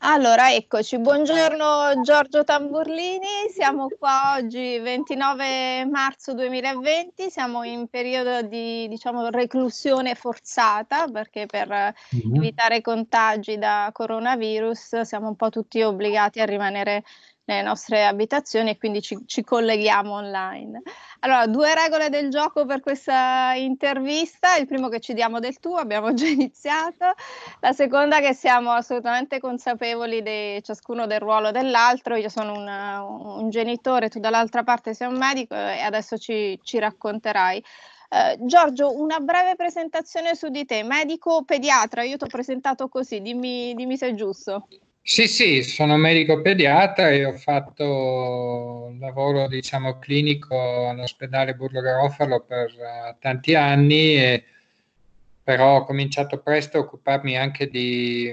Allora, eccoci, buongiorno Giorgio Tamburlini, siamo qua oggi 29 marzo 2020, siamo in periodo di diciamo, reclusione forzata perché per mm-hmm. evitare contagi da coronavirus siamo un po' tutti obbligati a rimanere nelle nostre abitazioni e quindi ci, ci colleghiamo online. Allora, due regole del gioco per questa intervista. Il primo che ci diamo del tuo, abbiamo già iniziato. La seconda che siamo assolutamente consapevoli di ciascuno del ruolo dell'altro. Io sono una, un genitore, tu dall'altra parte sei un medico e adesso ci, ci racconterai. Eh, Giorgio, una breve presentazione su di te, medico pediatra, io ti ho presentato così, dimmi, dimmi se è giusto. Sì, sì, sono medico pediatra e ho fatto lavoro diciamo, clinico all'ospedale Burlo Garofalo per uh, tanti anni, e, però ho cominciato presto a occuparmi anche di,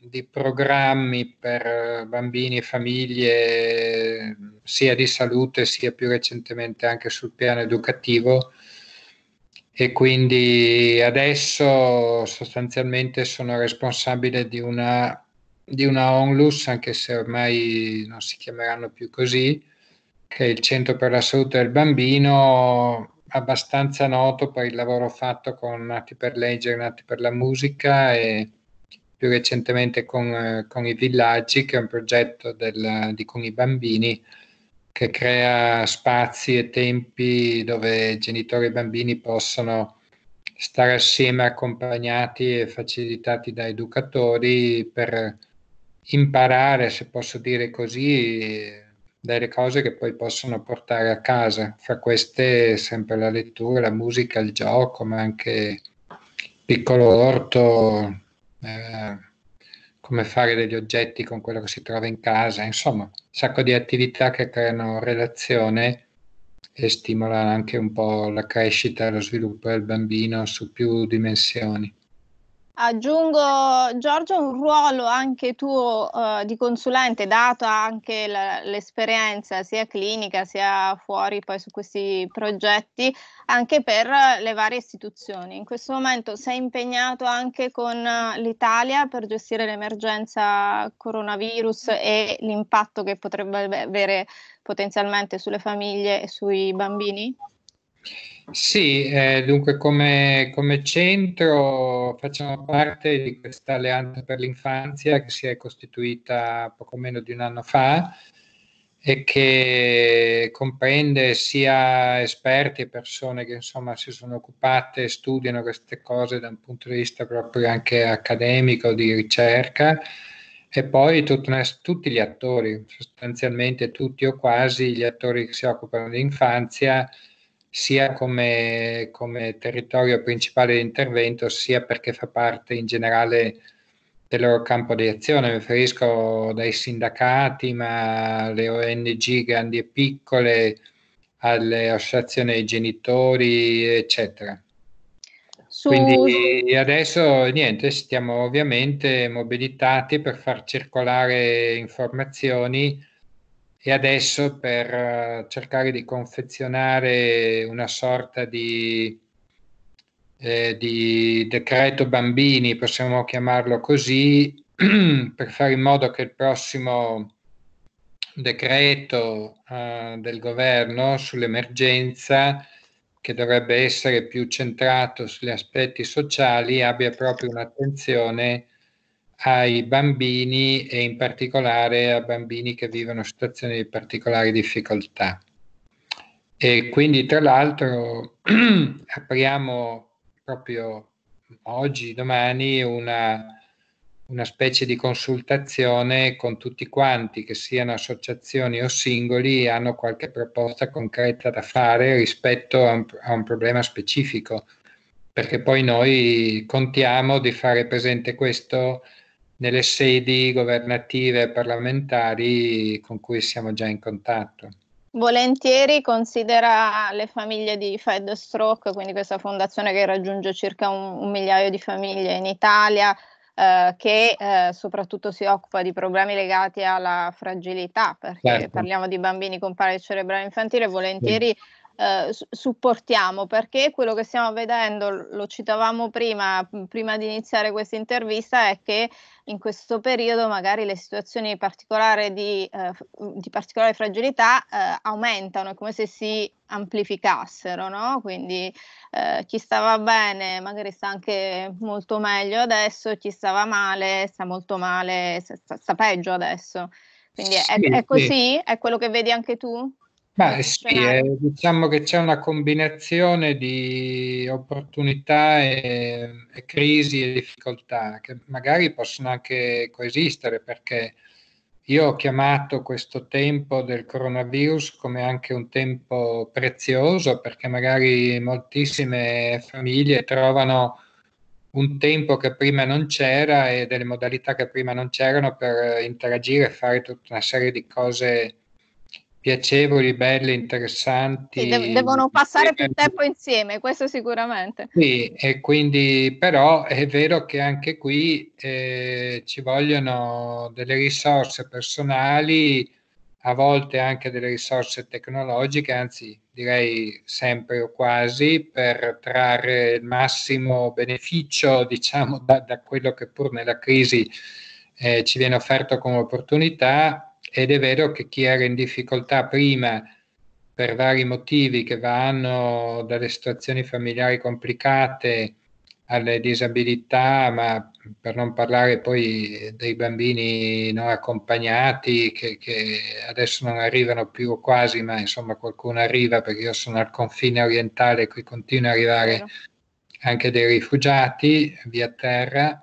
di programmi per eh, bambini e famiglie, sia di salute sia più recentemente anche sul piano educativo e quindi adesso sostanzialmente sono responsabile di una di una onlus, anche se ormai non si chiameranno più così, che è il Centro per la Salute del Bambino, abbastanza noto per il lavoro fatto con Nati per Leggere, Nati per la Musica e più recentemente con, eh, con i Villaggi, che è un progetto del, di Con i Bambini che crea spazi e tempi dove genitori e bambini possono stare assieme accompagnati e facilitati da educatori per imparare, se posso dire così, delle cose che poi possono portare a casa. Fra queste sempre la lettura, la musica, il gioco, ma anche piccolo orto, eh, come fare degli oggetti con quello che si trova in casa, insomma, un sacco di attività che creano relazione e stimolano anche un po' la crescita e lo sviluppo del bambino su più dimensioni. Aggiungo, Giorgio, un ruolo anche tuo eh, di consulente, data anche la, l'esperienza sia clinica sia fuori poi su questi progetti, anche per le varie istituzioni. In questo momento sei impegnato anche con eh, l'Italia per gestire l'emergenza coronavirus e l'impatto che potrebbe avere potenzialmente sulle famiglie e sui bambini? Sì, eh, dunque come, come, centro facciamo parte di questa alleanza per l'infanzia che si è costituita poco meno di un anno fa e che comprende sia esperti e persone che insomma si sono occupate e studiano queste cose da un punto di vista proprio anche accademico, di ricerca, e poi una, tutti gli attori, sostanzialmente tutti o quasi gli attori che si occupano di infanzia sia come, come territorio principale di intervento, sia perché fa parte in generale del loro campo di azione. Mi riferisco dai sindacati, ma alle ONG grandi e piccole, alle associazioni dei genitori, eccetera. Su... Quindi adesso niente, stiamo ovviamente mobilitati per far circolare informazioni e adesso per eh, cercare di confezionare una sorta di, eh, di decreto bambini, possiamo chiamarlo così, per fare in modo che il prossimo decreto eh, del governo sull'emergenza che dovrebbe essere più centrato sugli aspetti sociali abbia proprio un'attenzione ai bambini e in particolare a bambini che vivono situazioni di particolari difficoltà. E quindi tra l'altro apriamo proprio oggi, domani, una, una specie di consultazione con tutti quanti, che siano associazioni o singoli, hanno qualche proposta concreta da fare rispetto a un, a un problema specifico, perché poi noi contiamo di fare presente questo nelle sedi governative e parlamentari con cui siamo già in contatto. Volentieri considera le famiglie di Fed Stroke, quindi questa fondazione che raggiunge circa un, un migliaio di famiglie in Italia, eh, che eh, soprattutto si occupa di problemi legati alla fragilità, perché certo. parliamo di bambini con paralisi cerebrale infantile, volentieri sì eh, supportiamo perché quello che stiamo vedendo, lo citavamo prima, prima di iniziare questa intervista, è che in questo periodo magari le situazioni particolari di, eh, di particolare fragilità eh, aumentano, è come se si amplificassero, no? Quindi eh, chi stava bene magari sta anche molto meglio adesso, chi stava male sta molto male, sta, sta peggio adesso. Quindi è, sì, è così? Sì. È quello che vedi anche tu? Beh sì, cioè eh, diciamo che c'è una combinazione di opportunità e, e, crisi e difficoltà che magari possono anche coesistere perché io ho chiamato questo tempo del coronavirus come anche un tempo prezioso perché magari moltissime famiglie trovano un tempo che prima non c'era e delle modalità che prima non c'erano per interagire e fare tutta una serie di cose piacevoli, belle, interessanti. Sì, dev- devono passare più tempo insieme, questo sicuramente. Sì, e quindi però è vero che anche qui eh, ci vogliono delle risorse personali, a volte anche delle risorse tecnologiche, anzi direi sempre o quasi, per trarre il massimo beneficio, diciamo, da, da quello che pur nella crisi eh, ci viene offerto come opportunità ed è vero che chi era in difficoltà prima per vari motivi che vanno dalle situazioni familiari complicate alle disabilità, ma per non parlare poi dei bambini non accompagnati che, che, adesso non arrivano più quasi, ma insomma qualcuno arriva perché io sono al confine orientale, qui continua ad arrivare anche dei rifugiati via terra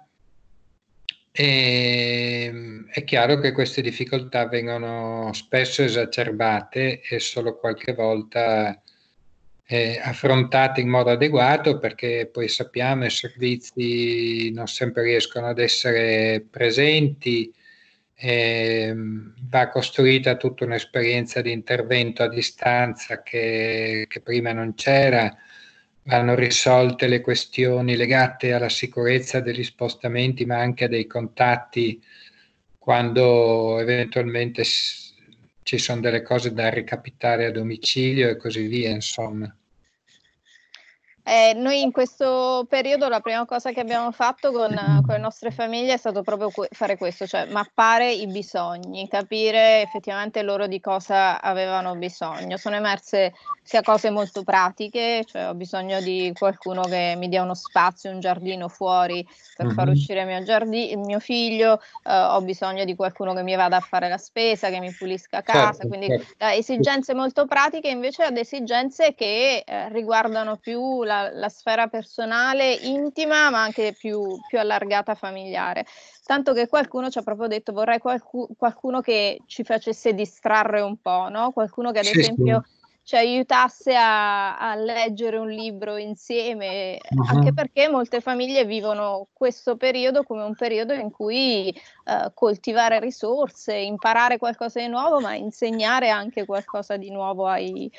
e, ehm, è chiaro che queste difficoltà vengono spesso esacerbate e solo qualche volta eh, affrontate in modo adeguato perché poi sappiamo i servizi non sempre riescono ad essere presenti, eh, va costruita tutta un'esperienza di intervento a distanza che, che prima non c'era Vanno risolte le questioni legate alla sicurezza degli spostamenti, ma anche dei contatti quando eventualmente ci sono delle cose da recapitare a domicilio e così via, insomma. Eh, noi in questo periodo la prima cosa che abbiamo fatto con, con le nostre famiglie è stato proprio que- fare questo, cioè mappare i bisogni, capire effettivamente loro di cosa avevano bisogno. Sono emerse sia cose molto pratiche, cioè ho bisogno di qualcuno che mi dia uno spazio, un giardino fuori per mm-hmm. far uscire mio giardi- mio figlio, eh, ho bisogno di qualcuno che mi vada a fare la spesa, che mi pulisca casa, certo, quindi certo. Eh, esigenze molto pratiche invece ad esigenze che eh, riguardano più la la, la sfera personale, intima, ma anche più, più, allargata, familiare. Tanto che qualcuno ci ha proprio detto vorrei qualcu- qualcuno che ci facesse distrarre un po', no? Qualcuno che ad esempio... Sì, ci aiutasse a, a, leggere un libro insieme, uh-huh. anche perché molte famiglie vivono questo periodo come un periodo in cui eh, coltivare risorse, imparare qualcosa di nuovo, ma insegnare anche qualcosa di nuovo ai,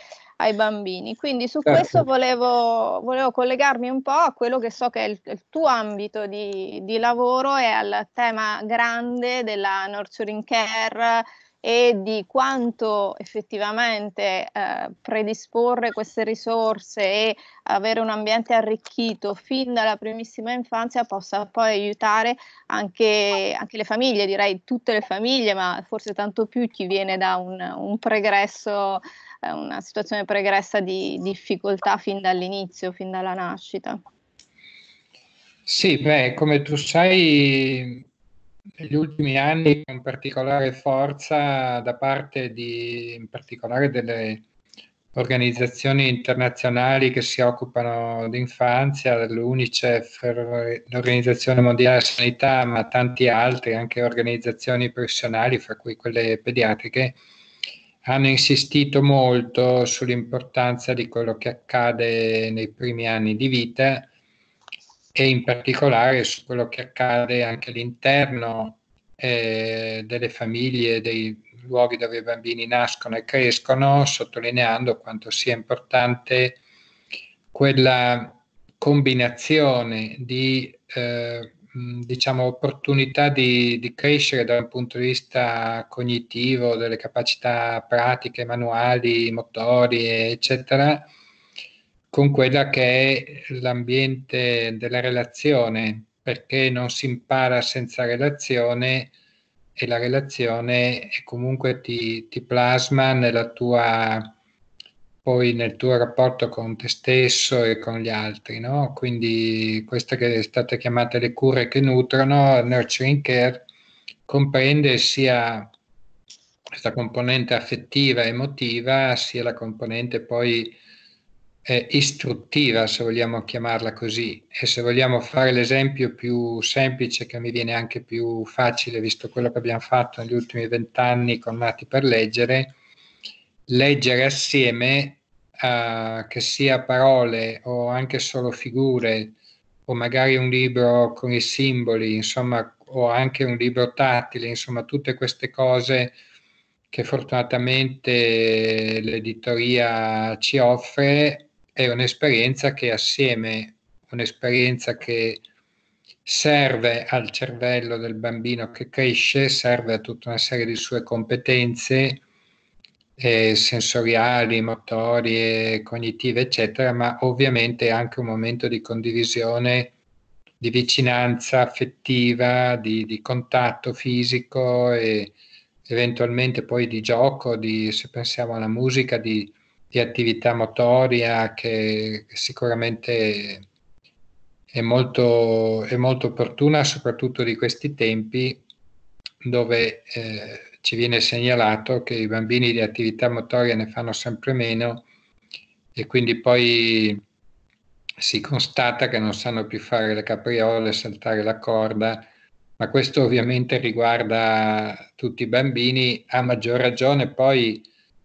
ai bambini. Quindi su certo. questo volevo, volevo, collegarmi un po' a quello che so che è il, il tuo ambito di, di, lavoro e al tema grande della nurturing care e di quanto effettivamente eh, predisporre queste risorse e avere un ambiente arricchito fin dalla primissima infanzia possa poi aiutare anche, anche le famiglie, direi tutte le famiglie, ma forse tanto più chi viene da un, un pregresso una situazione pregressa di difficoltà fin dall'inizio, fin dalla nascita. Sì, beh, come tu sai, negli ultimi anni con particolare forza da parte di, in particolare delle organizzazioni internazionali che si occupano di infanzia, l'UNICEF, l'Organizzazione Mondiale della Sanità, ma tanti altri, anche organizzazioni professionali, fra cui quelle pediatriche, hanno insistito molto sull'importanza di quello che accade nei primi anni di vita e in particolare su quello che accade anche all'interno eh, delle famiglie, dei luoghi dove i bambini nascono e crescono, sottolineando quanto sia importante quella combinazione di eh, diciamo, opportunità di, di, crescere da un punto di vista cognitivo, delle capacità pratiche, manuali, motorie, eccetera, con quella che è l'ambiente della relazione, perché non si impara senza relazione e la relazione comunque ti, ti plasma nella tua poi nel tuo rapporto con te stesso e con gli altri, no? Quindi queste che sono state chiamate le cure che nutrono, nurturing care, comprende sia questa componente affettiva, emotiva, sia la componente poi eh, istruttiva, se vogliamo chiamarla così. E se vogliamo fare l'esempio più semplice, che mi viene anche più facile, visto quello che abbiamo fatto negli ultimi vent'anni con Nati per leggere, leggere assieme, uh, che sia parole o anche solo figure, o magari un libro con i simboli, insomma, o anche un libro tattile, insomma, tutte queste cose che fortunatamente l'editoria ci offre è un'esperienza che assieme, un'esperienza che serve al cervello del bambino che cresce, serve a tutta una serie di sue competenze eh, sensoriali, motorie, cognitive, eccetera, ma ovviamente anche un momento di condivisione, di vicinanza affettiva, di, di contatto fisico e eventualmente poi di gioco, di, se pensiamo alla musica, di, di attività motoria che sicuramente è molto, è molto opportuna, soprattutto di questi tempi dove eh, ci viene segnalato che i bambini di attività motoria ne fanno sempre meno e quindi poi si constata che non sanno più fare le capriole, saltare la corda, ma questo ovviamente riguarda tutti i bambini, a maggior ragione poi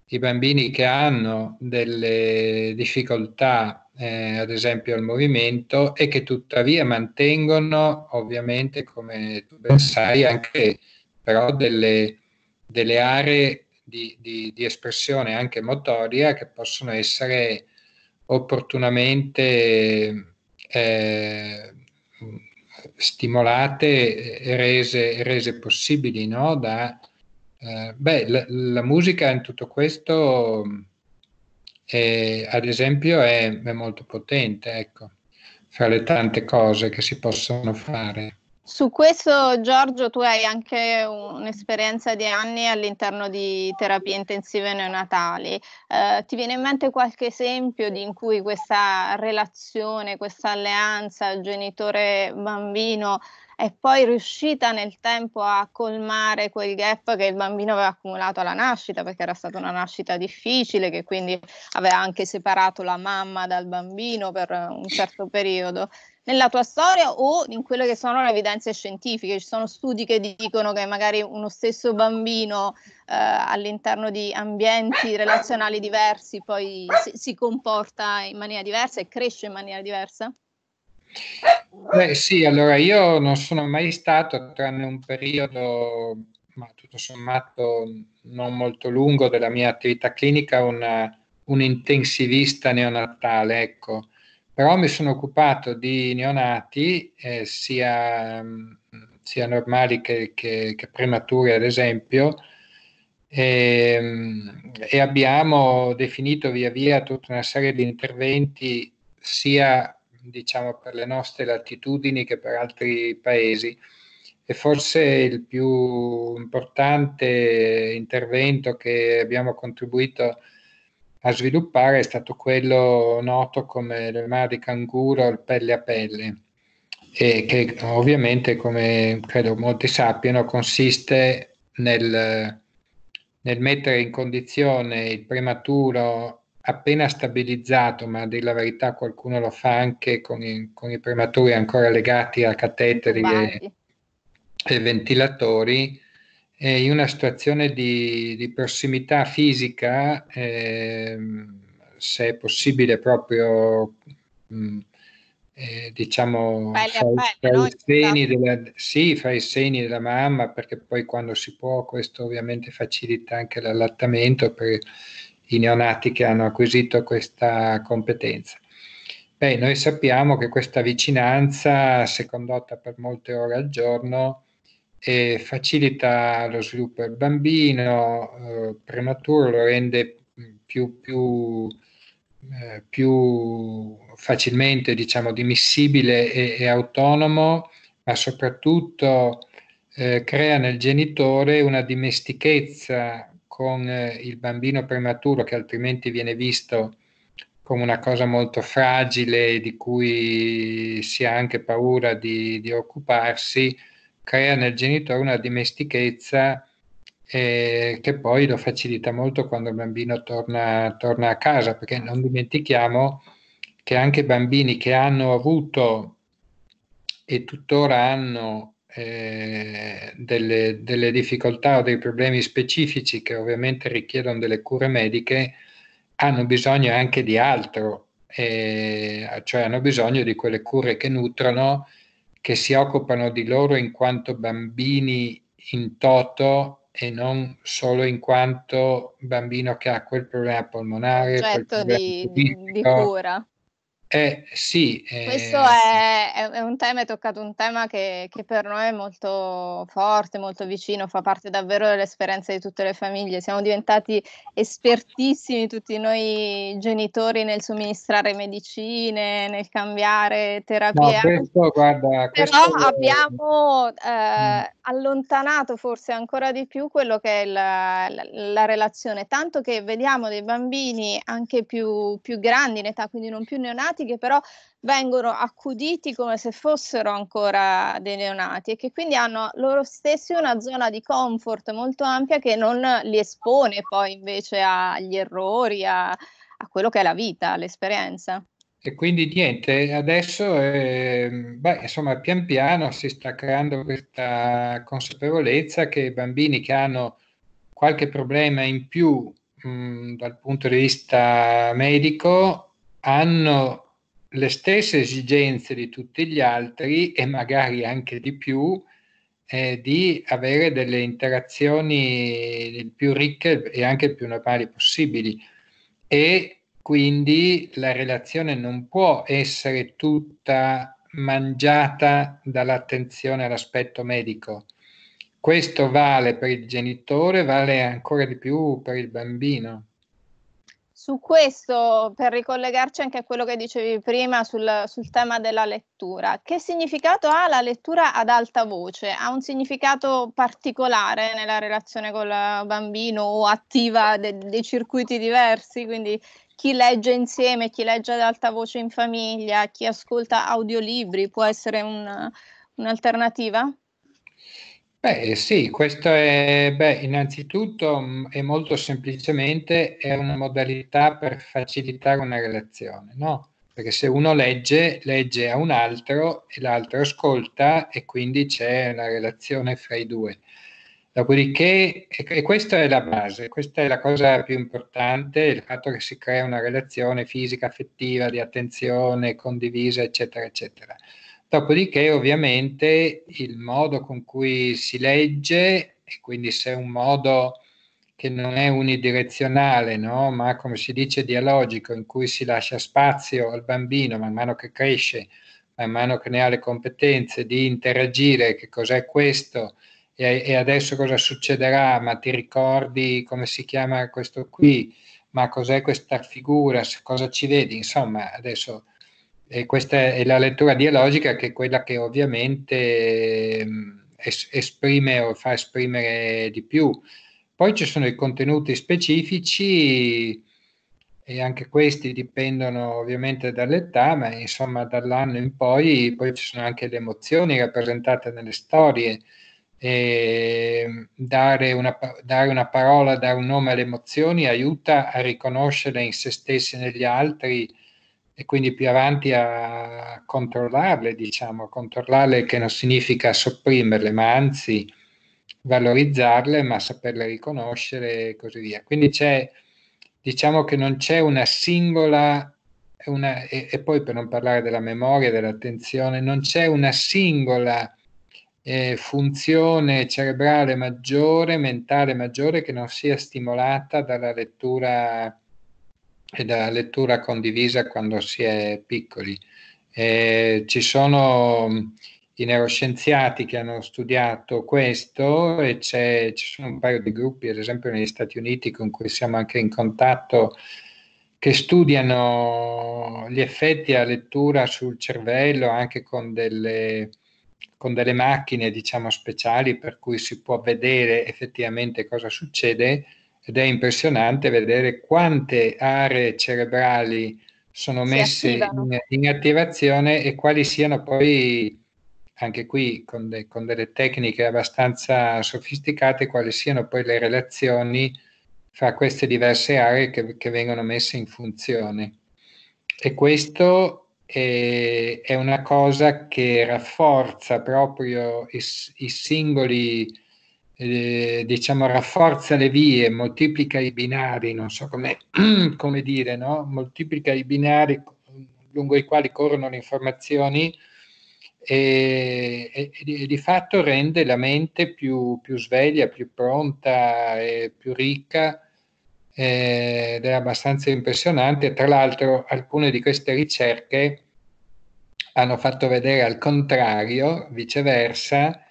i bambini che hanno delle difficoltà, eh, ad esempio al movimento, e che tuttavia mantengono, ovviamente, come tu ben sai, anche però delle delle aree di, di, di, espressione anche motoria che possono essere opportunamente eh, stimolate e rese, rese, possibili no? da... Eh, beh, la, la, musica in tutto questo, è, ad esempio, è, è molto potente, ecco, fra le tante cose che si possono fare. Su questo Giorgio tu hai anche un'esperienza di anni all'interno di terapie intensive neonatali. Eh, ti viene in mente qualche esempio di in cui questa relazione, questa alleanza genitore-bambino è poi riuscita nel tempo a colmare quel gap che il bambino aveva accumulato alla nascita, perché era stata una nascita difficile, che quindi aveva anche separato la mamma dal bambino per un certo periodo nella tua storia o in quelle che sono le evidenze scientifiche. Ci sono studi che dicono che magari uno stesso bambino eh, all'interno di ambienti relazionali diversi poi si, si comporta in maniera diversa e cresce in maniera diversa? Beh, sì, allora io non sono mai stato, tranne un periodo, ma tutto sommato non molto lungo, della mia attività clinica, una, un intensivista neonatale, ecco però mi sono occupato di neonati, eh, sia, mm, sia, normali che, che, che, prematuri, ad esempio, e, ehm, e, abbiamo definito via via tutta una serie di interventi sia diciamo, per le nostre latitudini che per altri paesi. E forse il più importante intervento che abbiamo contribuito a a sviluppare è stato quello noto come il mare di canguro, il pelle a pelle, e che ovviamente, come credo molti sappiano, consiste nel, nel mettere in condizione il prematuro appena stabilizzato, ma a dire la verità qualcuno lo fa anche con i, con i prematuri ancora legati a cateteri e, e, ventilatori, eh, in una situazione di, di prossimità fisica, eh, se è possibile proprio, mh, mm, eh, diciamo, pelle fra, pelle, fra, no? della, sì, fra i seni della mamma, perché poi quando si può questo ovviamente facilita anche l'allattamento per i neonati che hanno acquisito questa competenza. Beh, noi sappiamo che questa vicinanza, se condotta per molte ore al giorno, e facilita lo sviluppo del bambino eh, prematuro, lo rende mm, più, più, eh, più facilmente diciamo, dimissibile e, e autonomo, ma soprattutto eh, crea nel genitore una dimestichezza con eh, il bambino prematuro che altrimenti viene visto come una cosa molto fragile di cui si ha anche paura di, di occuparsi crea nel genitore una dimestichezza eh, che poi lo facilita molto quando il bambino torna, torna, a casa, perché non dimentichiamo che anche bambini che hanno avuto e tuttora hanno eh, delle, delle, difficoltà o dei problemi specifici che ovviamente richiedono delle cure mediche, hanno bisogno anche di altro, eh, cioè hanno bisogno di quelle cure che nutrono che si occupano di loro in quanto bambini in toto e non solo in quanto bambino che ha quel problema polmonare, oggetto certo, di, di, cura. Eh, sì, eh, Questo è, è, un tema, è toccato un tema che, che, per noi è molto forte, molto vicino, fa parte davvero dell'esperienza di tutte le famiglie. Siamo diventati espertissimi tutti noi genitori nel somministrare medicine, nel cambiare terapia. No, questo, guarda, questo Però abbiamo mm. eh, allontanato forse ancora di più quello che è la, la, la relazione, tanto che vediamo dei bambini anche più, più grandi in età, quindi non più neonati neonati che però vengono accuditi come se fossero ancora dei neonati e che quindi hanno loro stessi una zona di comfort molto ampia che non li espone poi invece agli errori, a, a quello che è la vita, all'esperienza. E quindi niente, adesso eh, beh, insomma pian piano si sta creando questa consapevolezza che i bambini che hanno qualche problema in più mh, dal punto di vista medico hanno le stesse esigenze di tutti gli altri e magari anche di più eh, di avere delle interazioni più ricche e anche più normali possibili. E quindi la relazione non può essere tutta mangiata dall'attenzione all'aspetto medico. Questo vale per il genitore, vale ancora di più per il bambino. Su questo, per ricollegarci anche a quello che dicevi prima sul, sul, tema della lettura, che significato ha la lettura ad alta voce? Ha un significato particolare nella relazione col bambino o attiva de- dei circuiti diversi? Quindi chi legge insieme, chi legge ad alta voce in famiglia, chi ascolta audiolibri può essere un, un'alternativa? Beh sì, questo è, beh, innanzitutto mh, mm, è molto semplicemente è una modalità per facilitare una relazione, no? Perché se uno legge, legge a un altro e l'altro ascolta e quindi c'è una relazione fra i due. Dopodiché, e questa è la base, questa è la cosa più importante, il fatto che si crea una relazione fisica, affettiva, di attenzione condivisa, eccetera, eccetera. Dopodiché ovviamente il modo con cui si legge, e quindi se è un modo che non è unidirezionale, no? ma come si dice dialogico, in cui si lascia spazio al bambino man mano che cresce, man mano che ne ha le competenze, di interagire, che cos'è questo e, e adesso cosa succederà, ma ti ricordi come si chiama questo qui, ma cos'è questa figura, cosa ci vedi, insomma adesso e questa è la lettura dialogica che è quella che ovviamente ehm, es- esprime o fa esprimere di più. Poi ci sono i contenuti specifici e anche questi dipendono ovviamente dall'età, ma insomma dall'anno in poi, poi ci sono anche le emozioni rappresentate nelle storie. Ehm, dare una, dare una parola, dare un nome alle emozioni aiuta a riconoscere in se stessi e negli altri e quindi più avanti a controllarle, diciamo, controllarle che non significa sopprimerle, ma anzi valorizzarle, ma saperle riconoscere e così via. Quindi c'è, diciamo che non c'è una singola, una, e, e, poi per non parlare della memoria, dell'attenzione, non c'è una singola eh, funzione cerebrale maggiore, mentale maggiore che non sia stimolata dalla lettura e da lettura condivisa quando si è piccoli. Eh, ci sono mm, i neuroscienziati che hanno studiato questo e ci sono un paio di gruppi, ad esempio negli Stati Uniti, con cui siamo anche in contatto, che studiano gli effetti a lettura sul cervello anche con delle, con delle macchine, diciamo, speciali per cui si può vedere effettivamente cosa succede ed è impressionante vedere quante aree cerebrali sono messe in, in, attivazione e quali siano poi, anche qui con, de, con, delle tecniche abbastanza sofisticate, quali siano poi le relazioni fra queste diverse aree che, che vengono messe in funzione. E questo è, è una cosa che rafforza proprio i, i singoli eh, diciamo, rafforza le vie, moltiplica i binari, non so come, come dire, no? moltiplica i binari lungo i quali corrono le informazioni e, e, e di fatto rende la mente più, più sveglia, più pronta e più ricca ed è abbastanza impressionante. Tra l'altro alcune di queste ricerche hanno fatto vedere al contrario, viceversa,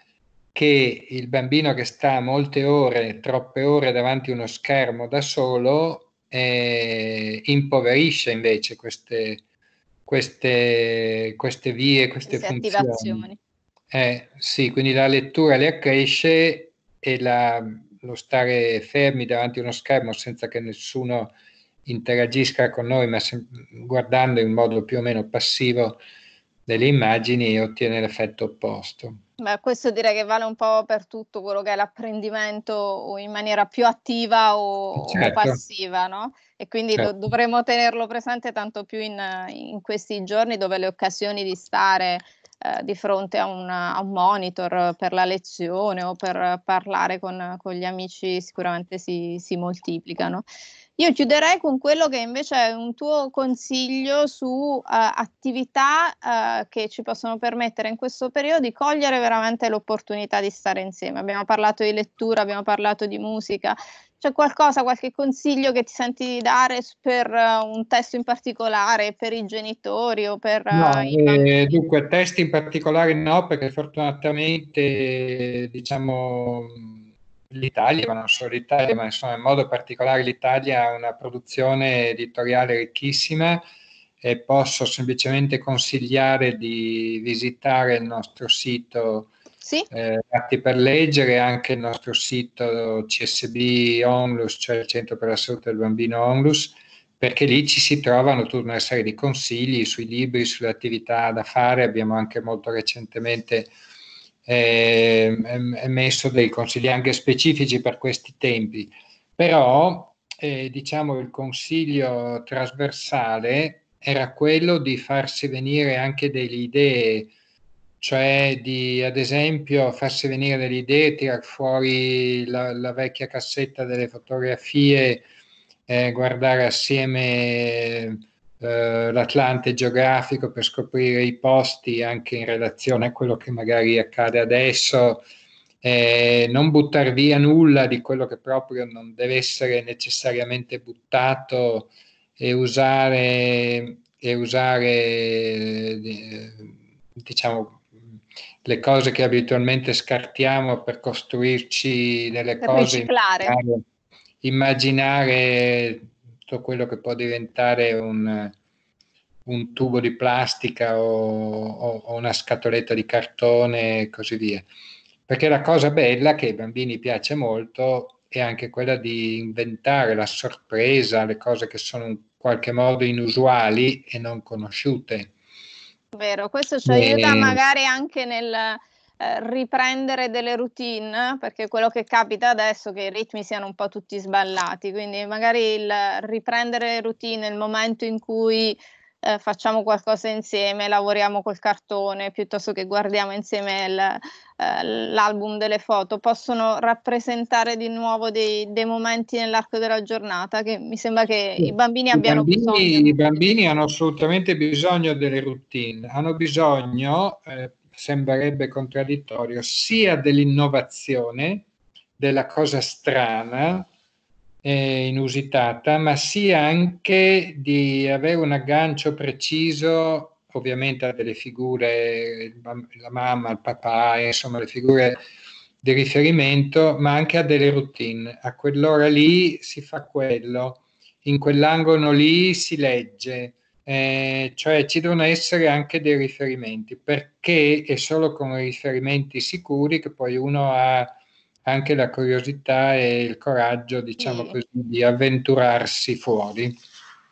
che il bambino che sta molte ore, troppe ore davanti a uno schermo da solo, eh, impoverisce invece queste, queste, queste vie, queste, queste funzioni. Attivazioni. Eh, sì, quindi la lettura le accresce e la, lo stare fermi davanti a uno schermo senza che nessuno interagisca con noi, ma se, guardando in modo più o meno passivo delle immagini, ottiene l'effetto opposto. Beh, questo direi che vale un po' per tutto quello che è l'apprendimento in maniera più attiva o, certo. o passiva, no? E quindi certo. do- dovremmo tenerlo presente tanto più in, in, questi giorni dove le occasioni di stare eh, di fronte a un, a un, monitor per la lezione o per parlare con, con gli amici sicuramente si, si moltiplicano. Io chiuderei con quello che invece è un tuo consiglio su uh, attività uh, che ci possono permettere in questo periodo di cogliere veramente l'opportunità di stare insieme. Abbiamo parlato di lettura, abbiamo parlato di musica. C'è qualcosa, qualche consiglio che ti senti di dare per uh, un testo in particolare, per i genitori o per... no, eh, dunque, testi in particolare no, perché fortunatamente, diciamo l'Italia, ma non solo l'Italia, ma insomma in modo particolare l'Italia ha una produzione editoriale ricchissima e posso semplicemente consigliare di visitare il nostro sito sì. eh, Atti per Leggere, anche il nostro sito CSB Onlus, cioè il Centro per la Salute del Bambino Onlus, perché lì ci si trovano tutta una serie di consigli sui libri, sulle attività da fare. Abbiamo anche molto recentemente eh, emesso dei consigli anche specifici per questi tempi, però eh, diciamo il consiglio trasversale era quello di farsi venire anche delle idee, cioè di ad esempio farsi venire delle idee, tirar fuori la, la vecchia cassetta delle fotografie, eh, guardare assieme eh, l'Atlante geografico per scoprire i posti anche in relazione a quello che magari accade adesso, eh, non buttare via nulla di quello che proprio non deve essere necessariamente buttato e usare, e usare eh, diciamo, le cose che abitualmente scartiamo per costruirci delle per cose, immaginare tutto quello che può diventare un, un tubo di plastica o, o, una scatoletta di cartone e così via. Perché la cosa bella che ai bambini piace molto è anche quella di inventare la sorpresa, le cose che sono in qualche modo inusuali e non conosciute. Vero, questo ci e... aiuta eh. magari anche nel, eh, riprendere delle routine, perché quello che capita adesso è che i ritmi siano un po' tutti sballati, quindi magari il riprendere le routine il momento in cui eh, facciamo qualcosa insieme, lavoriamo col cartone piuttosto che guardiamo insieme il, eh, l'album delle foto, possono rappresentare di nuovo dei, dei, momenti nell'arco della giornata che mi sembra che i bambini abbiano I bambini, bisogno. I bambini hanno assolutamente bisogno delle routine, hanno bisogno... Eh, sembrerebbe contraddittorio sia dell'innovazione, della cosa strana, eh, inusitata, ma sia anche di avere un aggancio preciso, ovviamente a delle figure, la mamma, il papà, insomma le figure di riferimento, ma anche a delle routine. A quell'ora lì si fa quello, in quell'angolo lì si legge eh, cioè ci devono essere anche dei riferimenti, perché è solo con riferimenti sicuri che poi uno ha anche la curiosità e il coraggio, diciamo sì. così, di avventurarsi fuori.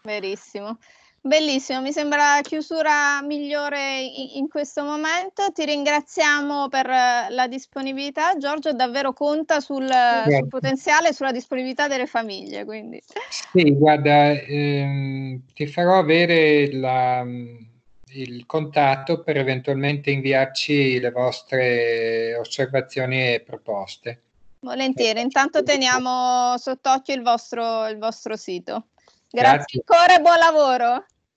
Verissimo. Bellissimo, mi sembra la chiusura migliore in questo momento. Ti ringraziamo per eh, la disponibilità, Giorgio, davvero conta sul, sul potenziale e sulla disponibilità delle famiglie. Quindi. Sì, guarda, ehm, ti farò avere la, il contatto per eventualmente inviarci le vostre osservazioni e proposte. Volentieri, intanto teniamo sott'occhio il vostro, il vostro sito. Grazie, Grazie ancora e buon lavoro.